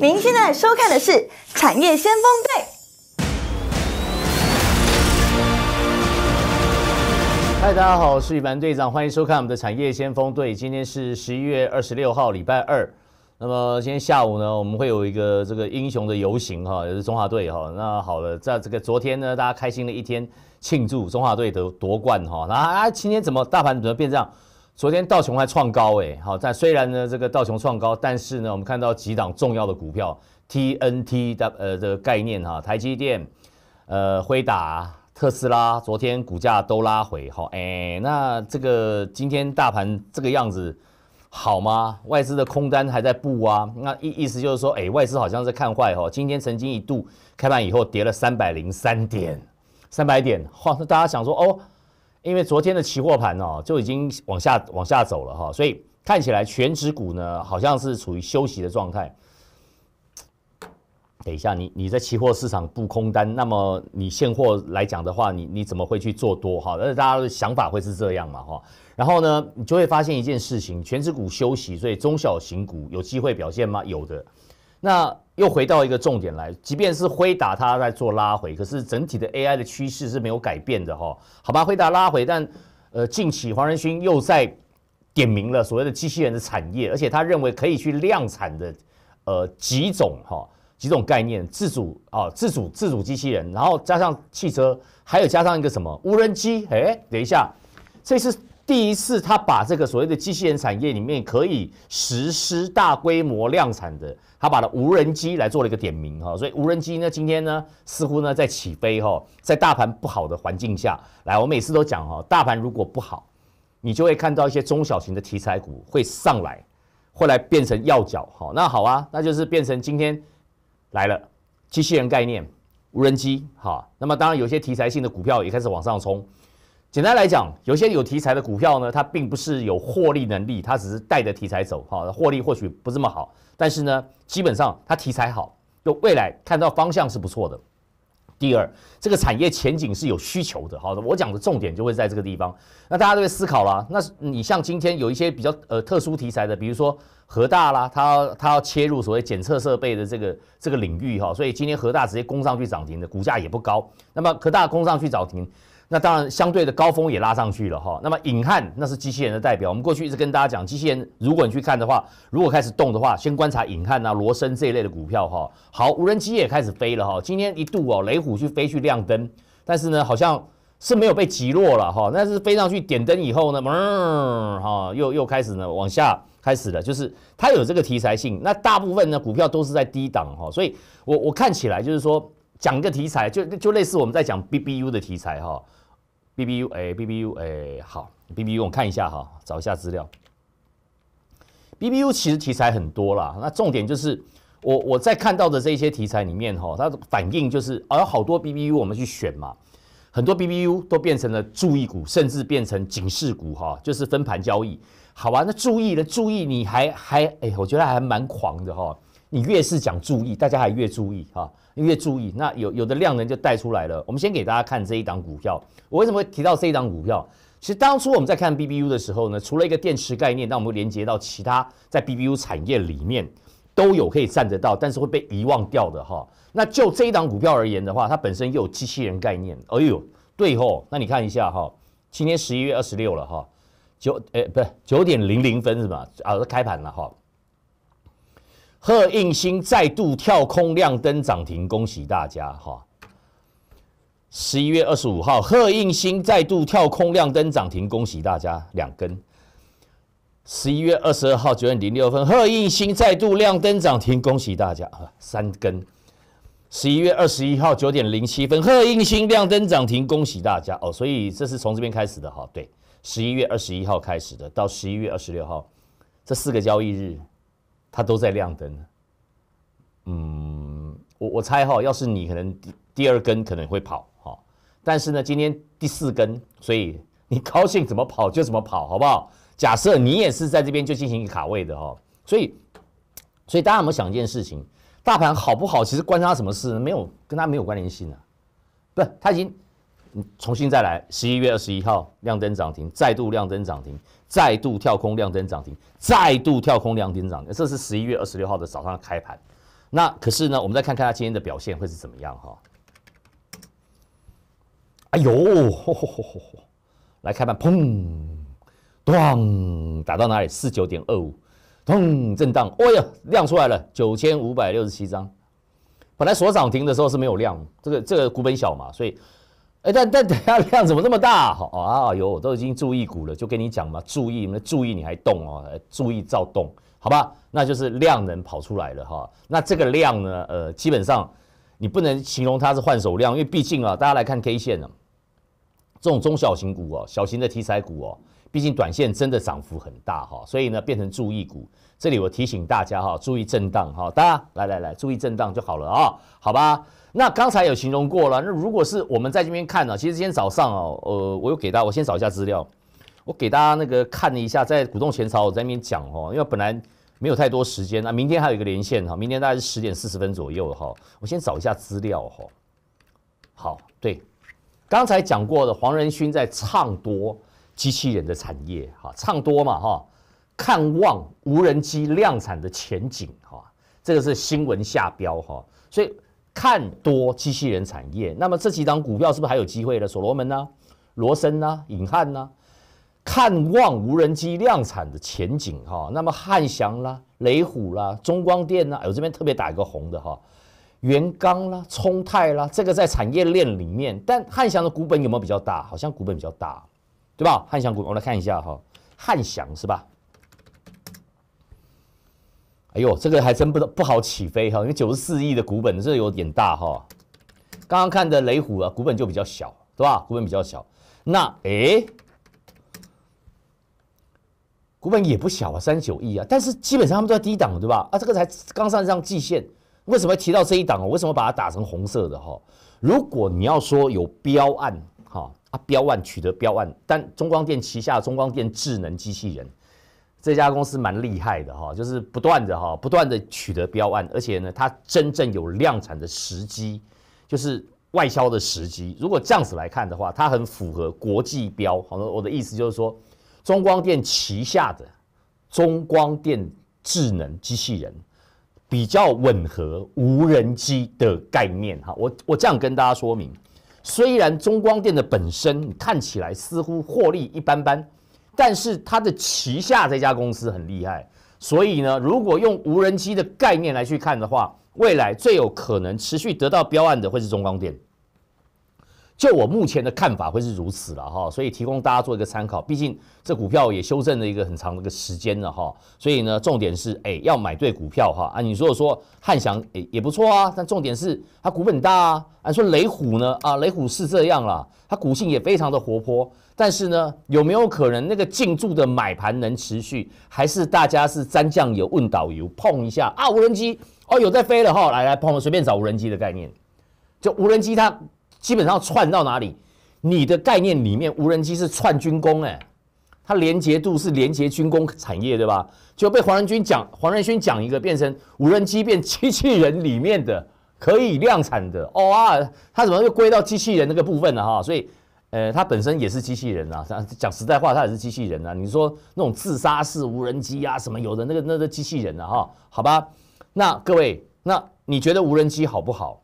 您现在收看的是《产业先锋队》。大家好，我是羽凡队长，欢迎收看我们的《产业先锋队》。今天是十一月二十六号，礼拜二。那么今天下午呢，我们会有一个这个英雄的游行哈，也是中华队哈。那好了，在这个昨天呢，大家开心了一天，庆祝中华队得夺冠哈。那啊，今天怎么大盘怎么变这样？昨天道琼还创高哎，好，但虽然呢这个道琼创高，但是呢我们看到几档重要的股票 TNT 的呃的概念哈，台积电、呃辉达、特斯拉，昨天股价都拉回好，哎，那这个今天大盘这个样子好吗？外资的空单还在布啊，那意意思就是说，哎，外资好像在看坏哈，今天曾经一度开盘以后跌了三百零三点，三百点，好，那大家想说哦。因为昨天的期货盘哦就已经往下往下走了哈，所以看起来全指股呢好像是处于休息的状态。等一下，你你在期货市场布空单，那么你现货来讲的话，你你怎么会去做多哈？但是大家的想法会是这样嘛哈？然后呢，你就会发现一件事情：全指股休息，所以中小型股有机会表现吗？有的。那又回到一个重点来，即便是辉达它在做拉回，可是整体的 AI 的趋势是没有改变的哈。好吧，辉达拉回，但呃，近期黄仁勋又在点名了所谓的机器人的产业，而且他认为可以去量产的呃几种哈几种概念，自主啊自主自主机器人，然后加上汽车，还有加上一个什么无人机？哎，等一下，这是。第一次，他把这个所谓的机器人产业里面可以实施大规模量产的，他把了无人机来做了一个点名哈，所以无人机呢，今天呢似乎呢在起飞哈，在大盘不好的环境下来，我每次都讲哈，大盘如果不好，你就会看到一些中小型的题材股会上来，会来变成要角哈，那好啊，那就是变成今天来了机器人概念，无人机哈，那么当然有些题材性的股票也开始往上冲。简单来讲，有些有题材的股票呢，它并不是有获利能力，它只是带着题材走，好，获利或许不这么好，但是呢，基本上它题材好，就未来看到方向是不错的。第二，这个产业前景是有需求的，好，我讲的重点就会在这个地方。那大家都会思考了，那你像今天有一些比较呃特殊题材的，比如说核大啦，它它要切入所谓检测设备的这个这个领域哈，所以今天核大直接攻上去涨停的，股价也不高。那么核大攻上去涨停。那当然，相对的高峰也拉上去了哈。那么引汉那是机器人的代表，我们过去一直跟大家讲，机器人如果你去看的话，如果开始动的话，先观察引汉啊、罗森这一类的股票哈。好，无人机也开始飞了哈。今天一度哦，雷虎去飞去亮灯，但是呢，好像是没有被击落了哈。但是飞上去点灯以后呢，嗯，哈，又又开始呢往下开始了，就是它有这个题材性。那大部分呢股票都是在低档哈，所以我我看起来就是说讲个题材，就就类似我们在讲 B B U 的题材哈。B B U 哎 B B U 哎好 B B U 我看一下哈找一下资料，B B U 其实题材很多啦，那重点就是我我在看到的这些题材里面哈，它反映就是而好多 B B U 我们去选嘛，很多 B B U 都变成了注意股，甚至变成警示股哈，就是分盘交易，好吧？那注意了，注意，你还还哎，我觉得还蛮狂的哈，你越是讲注意，大家还越注意哈。越注意，那有有的量能就带出来了。我们先给大家看这一档股票。我为什么会提到这一档股票？其实当初我们在看 B B U 的时候呢，除了一个电池概念，那我们连接到其他在 B B U 产业里面都有可以占得到，但是会被遗忘掉的哈。那就这一档股票而言的话，它本身又有机器人概念。哎呦，对吼，那你看一下哈，今天十一月二十六了哈，九诶不是九点零零分是吧？啊，开盘了哈。贺应星再度跳空亮灯涨停，恭喜大家哈！十一月二十五号，贺应星再度跳空亮灯涨停，恭喜大家两根。十一月二十二号九点零六分，贺应星再度亮灯涨停，恭喜大家啊三根。十一月二十一号九点零七分，贺应星亮灯涨停，恭喜大家哦！所以这是从这边开始的哈，对，十一月二十一号开始的，到十一月二十六号这四个交易日。它都在亮灯，嗯，我我猜哈，要是你可能第第二根可能会跑哈，但是呢，今天第四根，所以你高兴怎么跑就怎么跑，好不好？假设你也是在这边就进行卡位的哈，所以，所以大家有没有想一件事情，大盘好不好，其实关他什么事呢？没有跟他没有关联性啊，不是，他已经。重新再来，十一月二十一号亮灯涨停，再度亮灯涨停，再度跳空亮灯涨停，再度跳空亮灯涨停。这是十一月二十六号的早上开盘。那可是呢，我们再看看它今天的表现会是怎么样哈？哎呦，来开盘，砰，咣，打到哪里？四九点二五，咚，震荡。哎呀，亮出来了，九千五百六十七张。本来锁涨停的时候是没有量这个这个股本小嘛，所以。哎，但 但等下量怎么这么大？哦啊，有我都已经注意股了，就跟你讲嘛，注意，注意，你还动哦，注意躁动，好吧？那就是量能跑出来了哈。那这个量呢，呃，基本上你不能形容它是换手量，因为毕竟啊，大家来看 K 线呢，这种中小型股哦，小型的题材股哦，毕竟短线真的涨幅很大哈，所以呢变成注意股。这里我提醒大家哈，注意震荡哈，大家来来来，注意震荡就好了啊，好吧？那刚才有形容过了，那如果是我们在这边看呢，其实今天早上哦，呃，我有给大家，我先找一下资料，我给大家那个看了一下，在股东前朝我在那边讲哦，因为本来没有太多时间那明天还有一个连线哈，明天大概是十点四十分左右哈，我先找一下资料哈。好，对，刚才讲过的黄仁勋在唱多机器人的产业哈，唱多嘛哈，看望无人机量产的前景哈，这个是新闻下标哈，所以。看多机器人产业，那么这几张股票是不是还有机会的？所罗门呢？罗森呢？尹翰呢？看望无人机量产的前景哈。那么汉翔啦、雷虎啦、中光电呢？我这边特别打一个红的哈。元刚啦、冲泰啦，这个在产业链里面。但汉翔的股本有没有比较大？好像股本比较大，对吧？汉翔股，我来看一下哈。汉翔是吧？哎呦，这个还真不不好起飞哈，因为九十四亿的股本这有点大哈。刚刚看的雷虎啊，股本就比较小，对吧？股本比较小，那哎，股本也不小啊，三九亿啊，但是基本上他们都在低档，对吧？啊，这个才刚上上季线，为什么提到这一档啊？为什么把它打成红色的哈？如果你要说有标案哈，啊标案取得标案，但中光电旗下中光电智能机器人。这家公司蛮厉害的哈，就是不断的哈，不断的取得标案，而且呢，它真正有量产的时机，就是外销的时机。如果这样子来看的话，它很符合国际标。好，我的意思就是说，中光电旗下的中光电智能机器人比较吻合无人机的概念哈。我我这样跟大家说明，虽然中光电的本身看起来似乎获利一般般。但是它的旗下这家公司很厉害，所以呢，如果用无人机的概念来去看的话，未来最有可能持续得到标案的会是中光电。就我目前的看法会是如此了哈，所以提供大家做一个参考。毕竟这股票也修正了一个很长的一个时间了哈，所以呢，重点是哎，要买对股票哈啊。你说说汉翔诶也不错啊，但重点是它股本大啊。啊说雷虎呢啊，雷虎是这样啦，它股性也非常的活泼，但是呢，有没有可能那个进驻的买盘能持续？还是大家是沾酱油问导游碰一下啊？无人机哦，有在飞了哈，来来碰，随便找无人机的概念，就无人机它。基本上串到哪里，你的概念里面无人机是串军工哎，它连接度是连接军工产业对吧？就被黄仁勋讲，黄仁勋讲一个变成无人机变机器人里面的可以量产的，哦啊，它怎么又归到机器人那个部分了哈，所以呃，它本身也是机器人啊，讲讲实在话，它也是机器人啊。你说那种自杀式无人机啊，什么有的那个那个机器人啊，哈，好吧？那各位，那你觉得无人机好不好？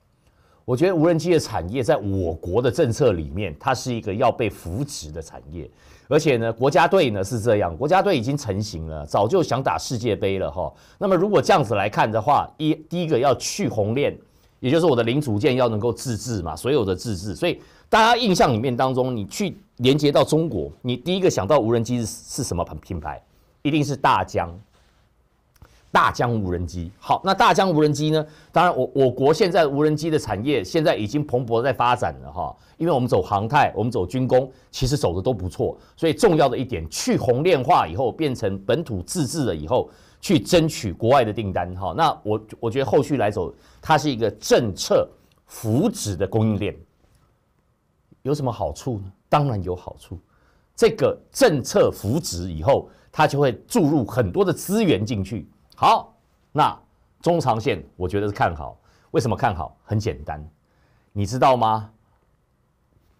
我觉得无人机的产业在我国的政策里面，它是一个要被扶持的产业，而且呢，国家队呢是这样，国家队已经成型了，早就想打世界杯了哈。那么如果这样子来看的话，一第一个要去红链，也就是我的零组件要能够自制嘛，所有的自制。所以大家印象里面当中，你去连接到中国，你第一个想到无人机是是什么品牌？一定是大疆。大疆无人机，好，那大疆无人机呢？当然，我我国现在无人机的产业现在已经蓬勃在发展了哈，因为我们走航太，我们走军工，其实走的都不错。所以重要的一点，去红链化以后，变成本土自制了以后，去争取国外的订单哈。那我我觉得后续来走，它是一个政策扶植的供应链，有什么好处呢？当然有好处，这个政策扶植以后，它就会注入很多的资源进去。好，那中长线我觉得是看好，为什么看好？很简单，你知道吗？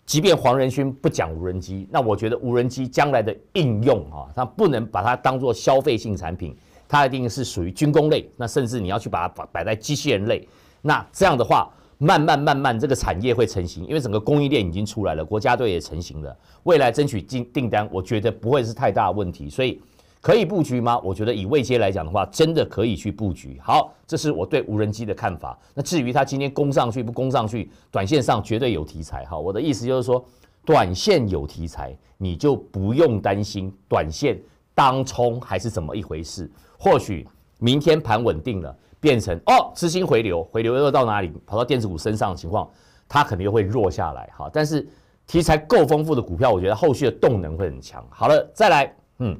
即便黄仁勋不讲无人机，那我觉得无人机将来的应用啊，它不能把它当做消费性产品，它一定是属于军工类。那甚至你要去把它摆摆在机器人类，那这样的话，慢慢慢慢这个产业会成型，因为整个供应链已经出来了，国家队也成型了，未来争取订订单，我觉得不会是太大问题，所以。可以布局吗？我觉得以未接来讲的话，真的可以去布局。好，这是我对无人机的看法。那至于它今天攻上去不攻上去，短线上绝对有题材。哈，我的意思就是说，短线有题材，你就不用担心短线当冲还是怎么一回事。或许明天盘稳定了，变成哦资金回流，回流又到哪里？跑到电子股身上的情况，它肯定会弱下来。哈，但是题材够丰富的股票，我觉得后续的动能会很强。好了，再来，嗯。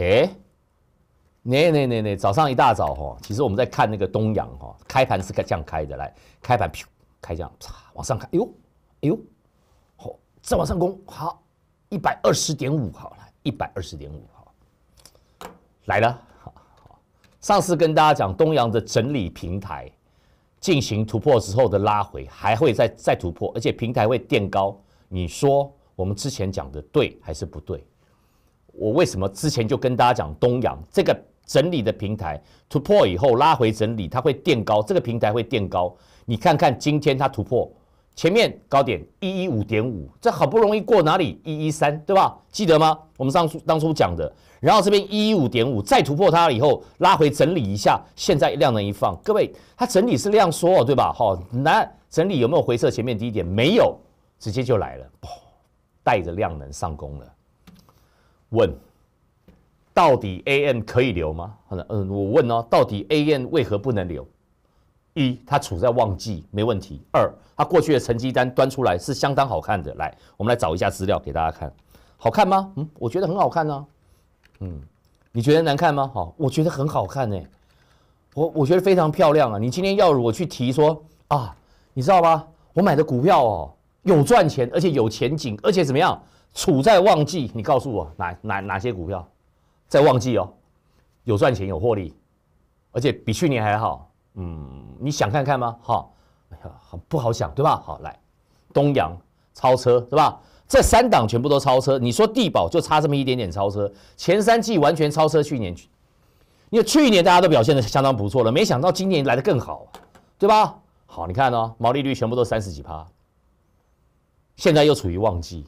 哎，那那那那早上一大早吼，其实我们在看那个东阳哈，开盘是这样开的，来，开盘飘，开这样，啪，往上看，哎呦，哎呦，嚯，再往上攻，好，一百二十点五，好来，一百二十点五，好，来了，好，上次跟大家讲东阳的整理平台进行突破之后的拉回，还会再再突破，而且平台会垫高，你说我们之前讲的对还是不对？我为什么之前就跟大家讲，东阳这个整理的平台突破以后拉回整理，它会垫高，这个平台会垫高。你看看今天它突破前面高点一一五点五，这好不容易过哪里一一三对吧？记得吗？我们当初当初讲的，然后这边一一五点五再突破它以后拉回整理一下，现在量能一放，各位它整理是量缩对吧？好，那整理有没有回撤？前面低点没有，直接就来了，带着量能上攻了。问，到底 A M 可以留吗？嗯，我问哦，到底 A M 为何不能留？一，他处在旺季，没问题；二，他过去的成绩单端出来是相当好看的。来，我们来找一下资料给大家看，好看吗？嗯，我觉得很好看呢。嗯，你觉得难看吗？好，我觉得很好看呢。我我觉得非常漂亮啊。你今天要我去提说啊，你知道吗？我买的股票哦，有赚钱，而且有前景，而且怎么样？处在旺季，你告诉我哪哪哪些股票在旺季哦？有赚钱有获利，而且比去年还好。嗯，你想看看吗？哈，哎呀，不好想对吧？好，来，东阳超车是吧？这三档全部都超车。你说地保就差这么一点点超车，前三季完全超车去年。因为去年大家都表现的相当不错了，没想到今年来的更好，对吧？好，你看哦，毛利率全部都三十几趴，现在又处于旺季。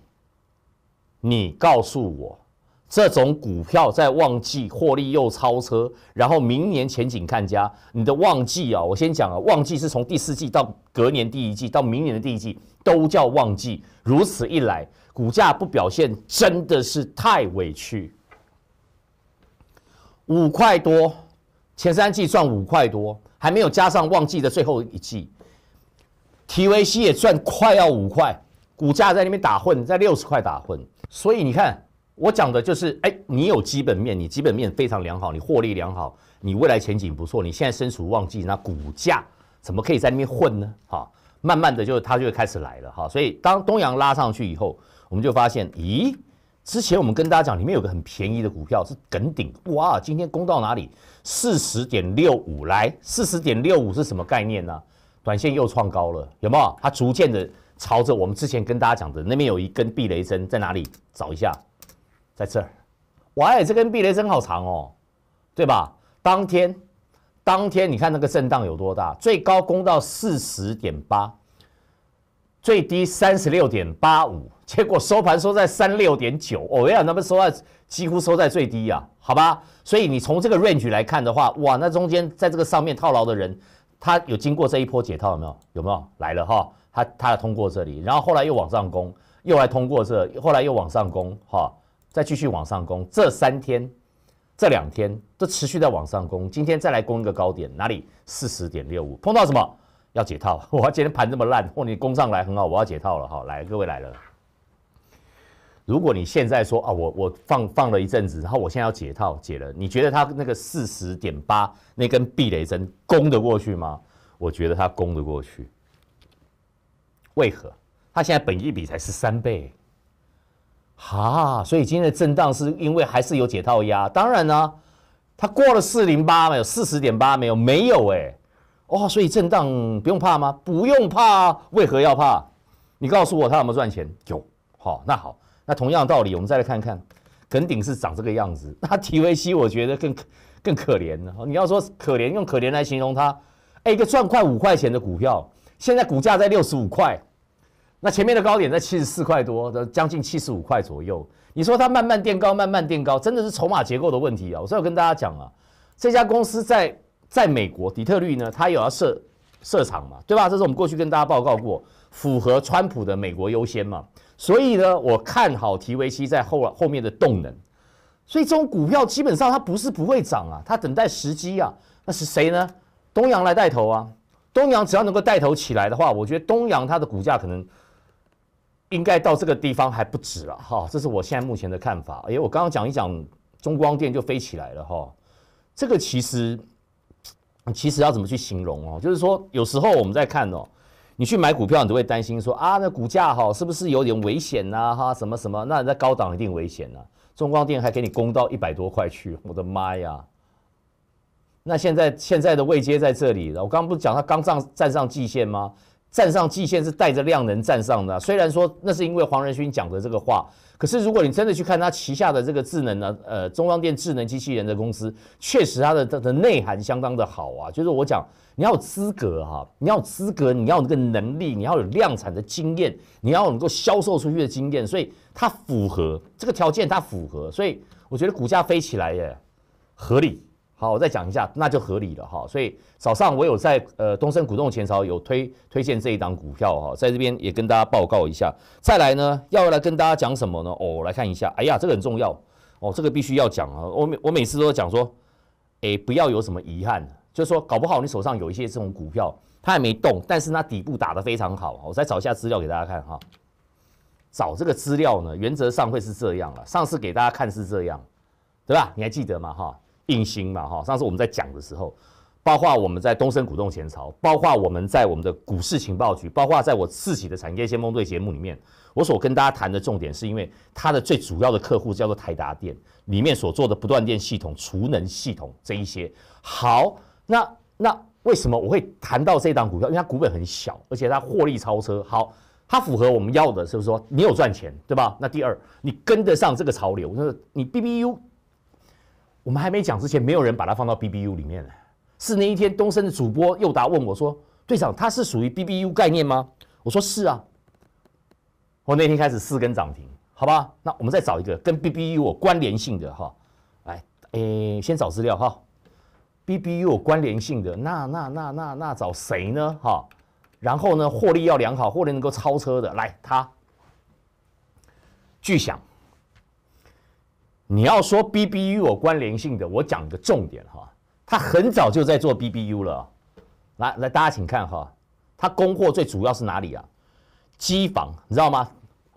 你告诉我，这种股票在旺季获利又超车，然后明年前景看家，你的旺季啊，我先讲啊，旺季是从第四季到隔年第一季，到明年的第一季都叫旺季。如此一来，股价不表现真的是太委屈。五块多，前三季赚五块多，还没有加上旺季的最后一季，TVC 也赚快要五块，股价在那边打混，在六十块打混。所以你看，我讲的就是，哎，你有基本面，你基本面非常良好，你获利良好，你未来前景不错，你现在身处旺季，那股价怎么可以在那边混呢？哈，慢慢的就它就会开始来了哈。所以当东阳拉上去以后，我们就发现，咦，之前我们跟大家讲里面有个很便宜的股票是梗鼎，哇，今天攻到哪里？四十点六五，来，四十点六五是什么概念呢？短线又创高了，有没有？它逐渐的。朝着我们之前跟大家讲的那边有一根避雷针，在哪里找一下？在这儿。哇，这根避雷针好长哦，对吧？当天，当天你看那个震荡有多大？最高攻到四十点八，最低三十六点八五，结果收盘收在三六点九。哦呀，那么收在几乎收在最低呀，好吧？所以你从这个 range 来看的话，哇，那中间在这个上面套牢的人，他有经过这一波解套有没有？有没有来了哈？它它要通过这里，然后后来又往上攻，又来通过这，后来又往上攻，哈，再继续往上攻。这三天，这两天都持续在往上攻。今天再来攻一个高点，哪里？四十点六五，碰到什么？要解套。我 今天盘这么烂，或你攻上来很好，我要解套了哈。来，各位来了。如果你现在说啊，我我放放了一阵子，然后我现在要解套解了，你觉得它那个四十点八那根避雷针攻得过去吗？我觉得它攻得过去。为何？它现在本益比才是三倍，哈，所以今天的震荡是因为还是有解套压。当然呢，它过了四零八没有四十点八没有？没有哎，哇，所以震荡不用怕吗？不用怕，为何要怕？你告诉我它有没有赚钱？有，好，那好，那同样的道理，我们再来看看，垦丁是长这个样子，那 TVC 我觉得更更可怜呢。你要说可怜，用可怜来形容它，哎，一个赚快五块钱的股票。现在股价在六十五块，那前面的高点在七十四块多，将近七十五块左右。你说它慢慢垫高，慢慢垫高，真的是筹码结构的问题啊！我有跟大家讲啊，这家公司在在美国底特律呢，它有要设设厂嘛，对吧？这是我们过去跟大家报告过，符合川普的美国优先嘛。所以呢，我看好 TVC 在后后面的动能。所以这种股票基本上它不是不会涨啊，它等待时机啊。那是谁呢？东阳来带头啊。东阳只要能够带头起来的话，我觉得东阳它的股价可能应该到这个地方还不止了哈。这是我现在目前的看法。哎，我刚刚讲一讲中光电就飞起来了哈。这个其实其实要怎么去形容哦？就是说有时候我们在看哦，你去买股票，你都会担心说啊，那股价哈是不是有点危险呐？哈，什么什么，那在高档一定危险呢。中光电还给你攻到一百多块去，我的妈呀！那现在现在的位阶在这里，我刚刚不是讲他刚上站上季线吗？站上季线是带着量能站上的，虽然说那是因为黄仁勋讲的这个话，可是如果你真的去看他旗下的这个智能呢，呃，中央电智能机器人的公司，确实它的它的内涵相当的好啊。就是我讲，你要有资格哈，你要有资格，你要有那个能力，你要有量产的经验，你要能够销售出去的经验，所以它符合这个条件，它符合，所以我觉得股价飞起来耶，合理。好，我再讲一下，那就合理了哈。所以早上我有在呃东升股东前朝有推推荐这一档股票哈，在这边也跟大家报告一下。再来呢，要来跟大家讲什么呢？哦，来看一下，哎呀，这个很重要哦，这个必须要讲啊。我每我每次都讲说，哎，不要有什么遗憾，就是说搞不好你手上有一些这种股票，它还没动，但是它底部打得非常好。我再找一下资料给大家看哈。找这个资料呢，原则上会是这样了。上次给大家看是这样，对吧？你还记得吗？哈。硬心嘛哈！上次我们在讲的时候，包括我们在东升股动前朝，包括我们在我们的股市情报局，包括在我自己的产业先锋队节目里面，我所跟大家谈的重点，是因为它的最主要的客户叫做台达电，里面所做的不断电系统、储能系统这一些。好，那那为什么我会谈到这档股票？因为它股本很小，而且它获利超车，好，它符合我们要的是不是说你有赚钱，对吧？那第二，你跟得上这个潮流，你 B B U。我们还没讲之前，没有人把它放到 BBU 里面了。是那一天东升的主播又达问我说：“队长，它是属于 BBU 概念吗？”我说：“是啊。”我那天开始四根涨停，好吧？那我们再找一个跟 BBU 有关联性的哈，来，诶，先找资料哈。BBU 有关联性的，那那那那那找谁呢？哈，然后呢，获利要良好，获利能够超车的，来，它巨响。你要说 BBU 有关联性的，我讲个重点哈，它很早就在做 BBU 了。来来，大家请看哈，它供货最主要是哪里啊？机房，你知道吗？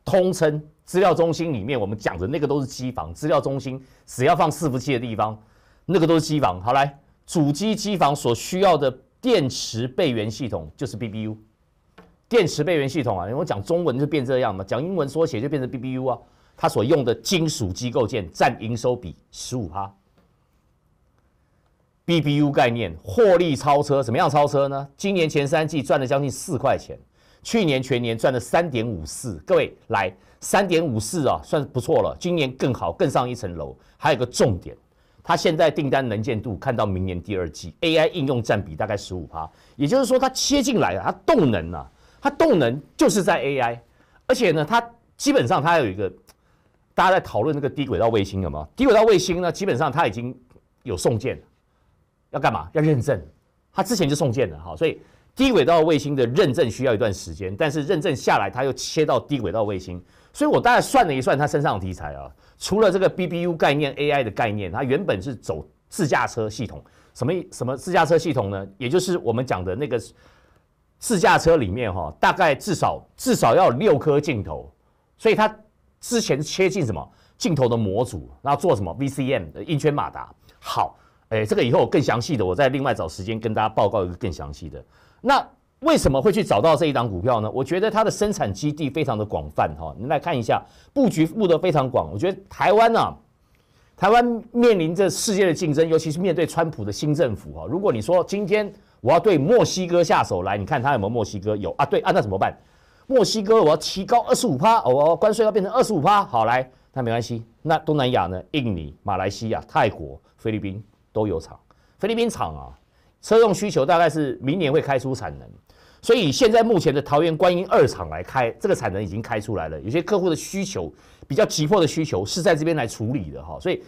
通称资料中心里面，我们讲的那个都是机房，资料中心只要放伺服器的地方，那个都是机房。好来，主机机房所需要的电池备援系统就是 BBU，电池备援系统啊，因为讲中文就变这样嘛，讲英文缩写就变成 BBU 啊。它所用的金属机构件占营收比十五趴，B B U 概念获利超车，怎么样超车呢？今年前三季赚了将近四块钱，去年全年赚了三点五四。各位来三点五四啊，算不错了。今年更好，更上一层楼。还有个重点，它现在订单能见度看到明年第二季 A I 应用占比大概十五趴，也就是说它切进来了，它动能啊，它动能就是在 A I，而且呢，它基本上它有一个。大家在讨论那个低轨道卫星没吗？低轨道卫星呢，基本上它已经有送件了，要干嘛？要认证。它之前就送件了，好，所以低轨道卫星的认证需要一段时间，但是认证下来，它又切到低轨道卫星。所以我大概算了一算，它身上的题材啊，除了这个 B B U 概念、A I 的概念，它原本是走自驾车系统，什么什么自驾车系统呢？也就是我们讲的那个自驾车里面哈，大概至少至少要六颗镜头，所以它。之前切进什么镜头的模组，后做什么 VCM 的硬圈马达？好，哎，这个以后更详细的，我再另外找时间跟大家报告一个更详细的。那为什么会去找到这一档股票呢？我觉得它的生产基地非常的广泛哈，你来看一下布局布的非常广。我觉得台湾呢，台湾面临着世界的竞争，尤其是面对川普的新政府哈。如果你说今天我要对墨西哥下手来，你看他有没有墨西哥有啊？对啊，那怎么办？墨西哥，我要提高二十五趴，我关税要变成二十五趴。好来，那没关系。那东南亚呢？印尼、马来西亚、泰国、菲律宾都有厂。菲律宾厂啊，车用需求大概是明年会开出产能，所以现在目前的桃园观音二厂来开这个产能已经开出来了。有些客户的需求比较急迫的需求是在这边来处理的哈，所以。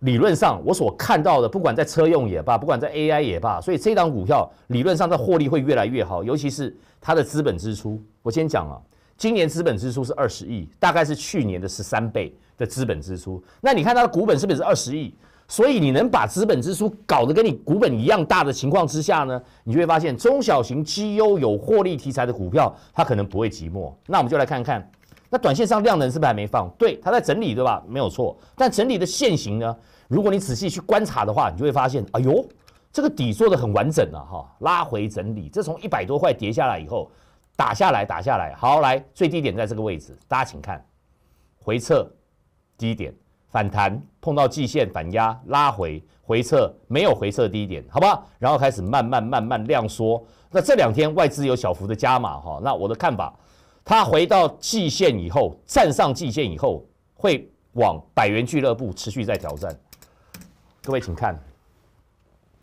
理论上，我所看到的，不管在车用也罢，不管在 AI 也罢，所以这档股票理论上的获利会越来越好，尤其是它的资本支出。我先讲啊，今年资本支出是二十亿，大概是去年的十三倍的资本支出。那你看它的股本是不是二十亿？所以你能把资本支出搞得跟你股本一样大的情况之下呢，你就会发现中小型绩优有获利题材的股票，它可能不会寂寞。那我们就来看看。那短线上量能是不是还没放？对，它在整理，对吧？没有错。但整理的线型呢？如果你仔细去观察的话，你就会发现，哎呦，这个底做的很完整了哈，拉回整理。这从一百多块跌下来以后，打下来，打下来，好来最低点在这个位置，大家请看，回撤，低点反弹碰到季线反压，拉回回撤没有回撤低点，好吧？然后开始慢慢慢慢量缩。那这两天外资有小幅的加码哈，那我的看法。他回到季线以后，站上季线以后，会往百元俱乐部持续在挑战。各位请看，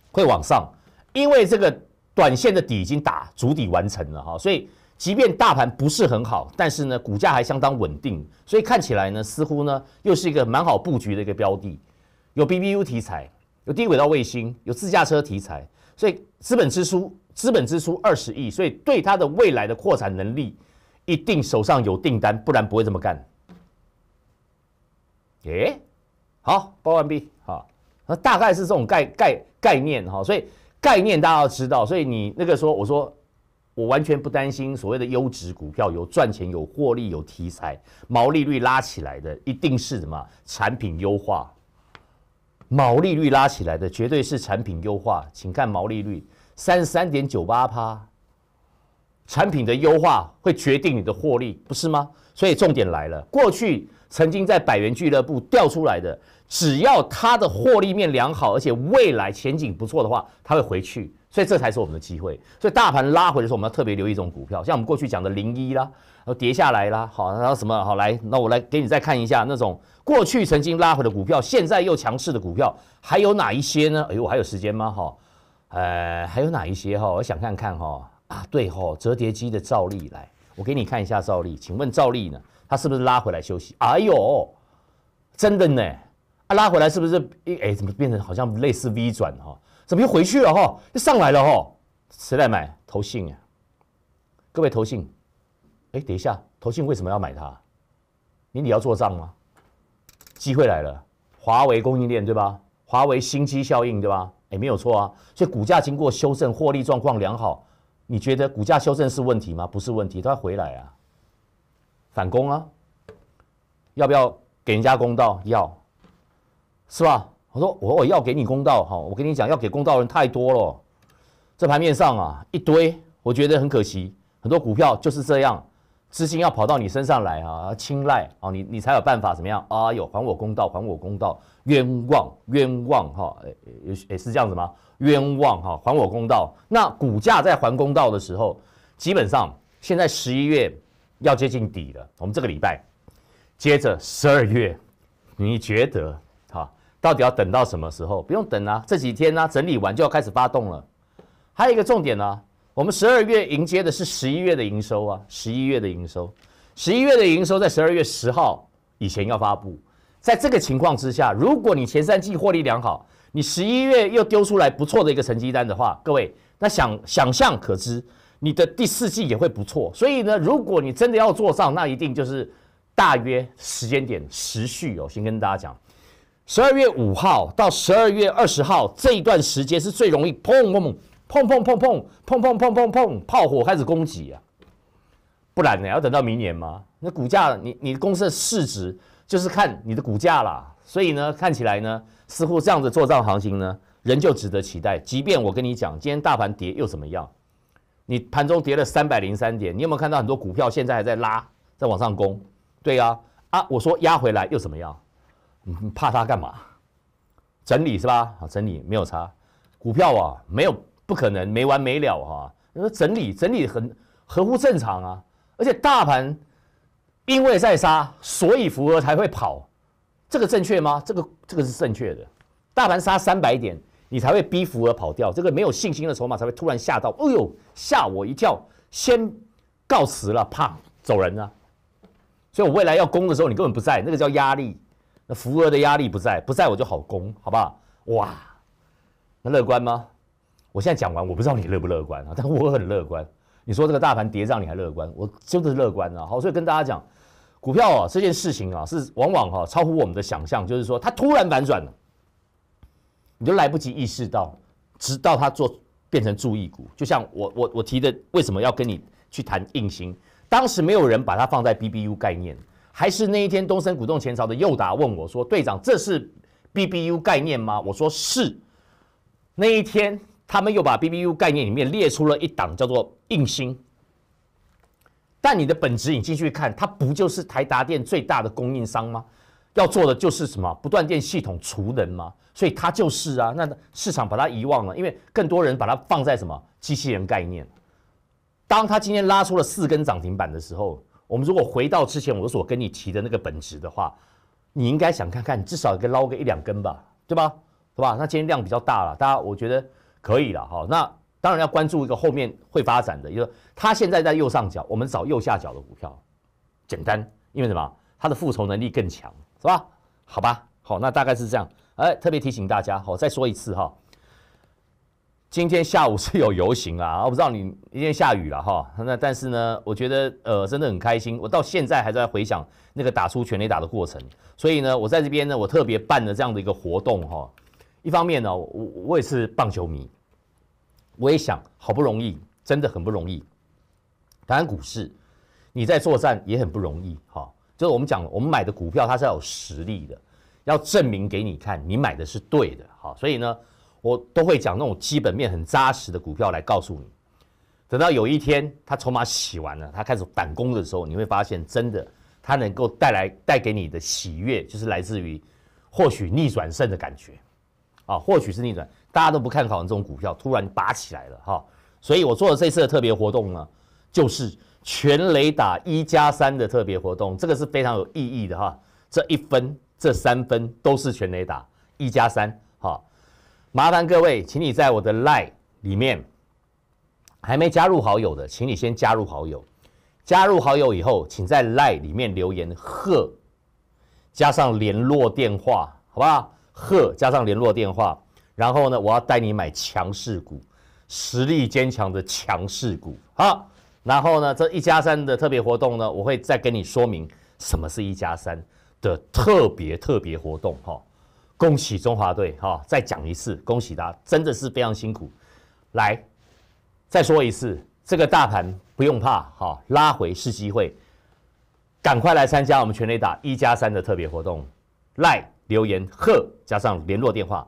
会往上，因为这个短线的底已经打足底完成了哈，所以即便大盘不是很好，但是呢，股价还相当稳定，所以看起来呢，似乎呢又是一个蛮好布局的一个标的，有 B B U 题材，有低轨道卫星，有自驾车题材，所以资本支出资本支出二十亿，所以对它的未来的扩产能力。一定手上有订单，不然不会这么干。诶，好，报完毕，好，那大概是这种概概概念哈，所以概念大家要知道。所以你那个说，我说我完全不担心所谓的优质股票有赚钱、有获利、有题材，毛利率拉起来的，一定是什么产品优化？毛利率拉起来的，绝对是产品优化。请看毛利率三十三点九八趴。产品的优化会决定你的获利，不是吗？所以重点来了。过去曾经在百元俱乐部调出来的，只要它的获利面良好，而且未来前景不错的话，它会回去。所以这才是我们的机会。所以大盘拉回的时候，我们要特别留意这种股票。像我们过去讲的零一啦，然后跌下来啦，好，然后什么好来？那我来给你再看一下那种过去曾经拉回的股票，现在又强势的股票，还有哪一些呢？哎呦，我还有时间吗？哈，呃，还有哪一些哈？我想看看哈。啊，对吼，折叠机的照例来，我给你看一下照例，请问照例呢？他是不是拉回来休息？哎呦，真的呢，啊拉回来是不是？哎，怎么变成好像类似 V 转哈？怎么又回去了哈？又上来了哈？谁来买？投信啊，各位投信，哎，等一下，投信为什么要买它？你你要做账吗？机会来了，华为供应链对吧？华为新机效应对吧？哎，没有错啊，所以股价经过修正，获利状况良好。你觉得股价修正是问题吗？不是问题，它回来啊，反攻啊。要不要给人家公道？要，是吧？我说我我要给你公道，哈，我跟你讲，要给公道的人太多了，这盘面上啊一堆，我觉得很可惜，很多股票就是这样。资金要跑到你身上来啊，青睐啊，你你才有办法怎么样啊？有还我公道，还我公道，冤枉冤枉哈，诶诶，是这样子吗？冤枉哈，还我公道。那股价在还公道的时候，基本上现在十一月要接近底了。我们这个礼拜接着十二月，你觉得哈，到底要等到什么时候？不用等啊，这几天呢整理完就要开始发动了。还有一个重点呢。我们十二月迎接的是十一月的营收啊，十一月的营收，十一月的营收在十二月十号以前要发布。在这个情况之下，如果你前三季获利良好，你十一月又丢出来不错的一个成绩单的话，各位那想想象可知，你的第四季也会不错。所以呢，如果你真的要做账，那一定就是大约时间点持续哦，先跟大家讲，十二月五号到十二月二十号这一段时间是最容易砰砰。砰砰砰砰砰砰砰砰砰！炮火开始攻击啊！不然呢？要等到明年吗？那股价，你你的公司的市值就是看你的股价啦。所以呢，看起来呢，似乎这样子做账行情呢，仍旧值得期待。即便我跟你讲，今天大盘跌又怎么样？你盘中跌了三百零三点，你有没有看到很多股票现在还在拉，在往上攻？对呀，啊，我说压回来又怎么样？你怕它干嘛？整理是吧？好，整理没有差。股票啊，没有。不可能没完没了哈！你说整理整理很合乎正常啊，而且大盘因为在杀，所以福额才会跑，这个正确吗？这个这个是正确的。大盘杀三百点，你才会逼福额跑掉，这个没有信心的筹码才会突然吓到，哎呦吓我一跳，先告辞了，啪走人了。所以，我未来要攻的时候，你根本不在，那个叫压力。那福额的压力不在，不在我就好攻，好不好？哇，那乐观吗？我现在讲完，我不知道你乐不乐观啊，但我很乐观。你说这个大盘跌涨，你还乐观？我真的是乐观啊！好，所以跟大家讲，股票啊这件事情啊，是往往哈超乎我们的想象，就是说它突然反转了，你就来不及意识到，直到它做变成注意股。就像我我我提的，为什么要跟你去谈硬心？当时没有人把它放在 B B U 概念，还是那一天东森股动前朝的右达问我说：“队长，这是 B B U 概念吗？”我说是。那一天。他们又把 B B U 概念里面列出了一档叫做硬芯，但你的本质你进去看，它不就是台达电最大的供应商吗？要做的就是什么不断电系统储能吗？所以它就是啊。那市场把它遗忘了，因为更多人把它放在什么机器人概念。当它今天拉出了四根涨停板的时候，我们如果回到之前我所跟你提的那个本质的话，你应该想看看，至少给捞个一两根吧，对吧？对吧？那今天量比较大了，大家我觉得。可以了哈，那当然要关注一个后面会发展的，就是他现在在右上角，我们找右下角的股票，简单，因为什么？它的复仇能力更强，是吧？好吧，好，那大概是这样。哎，特别提醒大家，好，再说一次哈，今天下午是有游行啊，我不知道你今天下雨了哈，那但是呢，我觉得呃真的很开心，我到现在还在回想那个打出全垒打的过程，所以呢，我在这边呢，我特别办了这样的一个活动哈。一方面呢，我我也是棒球迷。我也想，好不容易，真的很不容易。当然股市，你在作战也很不容易，哈。就是我们讲，我们买的股票它是要有实力的，要证明给你看，你买的是对的，哈。所以呢，我都会讲那种基本面很扎实的股票来告诉你。等到有一天它筹码洗完了，它开始反攻的时候，你会发现，真的它能够带来带给你的喜悦，就是来自于或许逆转胜的感觉，啊，或许是逆转。大家都不看好这种股票，突然拔起来了哈，所以我做的这次的特别活动呢，就是全雷打一加三的特别活动，这个是非常有意义的哈。这一分这三分都是全雷打一加三哈。麻烦各位，请你在我的赖里面还没加入好友的，请你先加入好友。加入好友以后，请在赖里面留言贺，加上联络电话，好不好？“贺加上联络电话。然后呢，我要带你买强势股，实力坚强的强势股。好，然后呢，这一加三的特别活动呢，我会再跟你说明什么是一加三的特别特别活动。哈，恭喜中华队。哈，再讲一次，恭喜大家，真的是非常辛苦。来，再说一次，这个大盘不用怕。哈，拉回是机会，赶快来参加我们全雷打一加三的特别活动。赖留言贺加上联络电话。